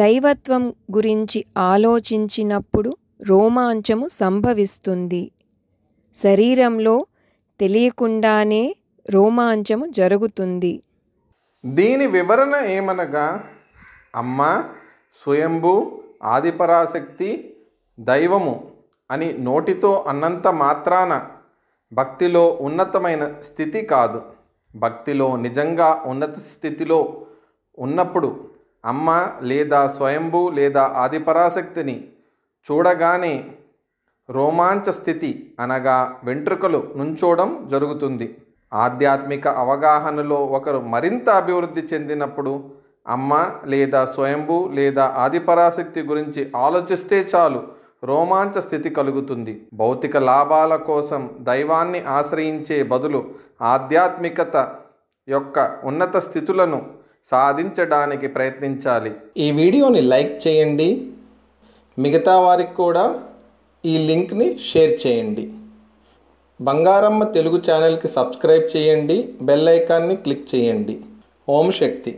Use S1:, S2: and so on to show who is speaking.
S1: దైవత్వం గురించి ఆలోచించినప్పుడు రోమాంచము సంభవిస్తుంది శరీరంలో తెలియకుండానే రోమాంచము జరుగుతుంది
S2: దీని వివరణ ఏమనగా అమ్మ స్వయంభు ఆదిపరాశక్తి దైవము అని నోటితో అన్నంత మాత్రాన భక్తిలో ఉన్నతమైన స్థితి కాదు భక్తిలో నిజంగా ఉన్నత స్థితిలో ఉన్నప్పుడు అమ్మ లేదా స్వయంభూ లేదా ఆదిపరాశక్తిని చూడగానే రోమాంచ స్థితి అనగా వెంట్రుకలు నుంచోడం జరుగుతుంది ఆధ్యాత్మిక అవగాహనలో ఒకరు మరింత అభివృద్ధి చెందినప్పుడు అమ్మ లేదా స్వయంభూ లేదా ఆదిపరాశక్తి గురించి ఆలోచిస్తే చాలు రోమాంచ స్థితి కలుగుతుంది భౌతిక లాభాల కోసం దైవాన్ని ఆశ్రయించే బదులు ఆధ్యాత్మికత యొక్క ఉన్నత స్థితులను సాధించడానికి ప్రయత్నించాలి ఈ వీడియోని లైక్ చేయండి మిగతా వారికి కూడా ఈ లింక్ని షేర్ చేయండి బంగారమ్మ తెలుగు
S1: ఛానల్కి సబ్స్క్రైబ్ చేయండి బెల్ ఐకాన్ని క్లిక్ చేయండి ఓం శక్తి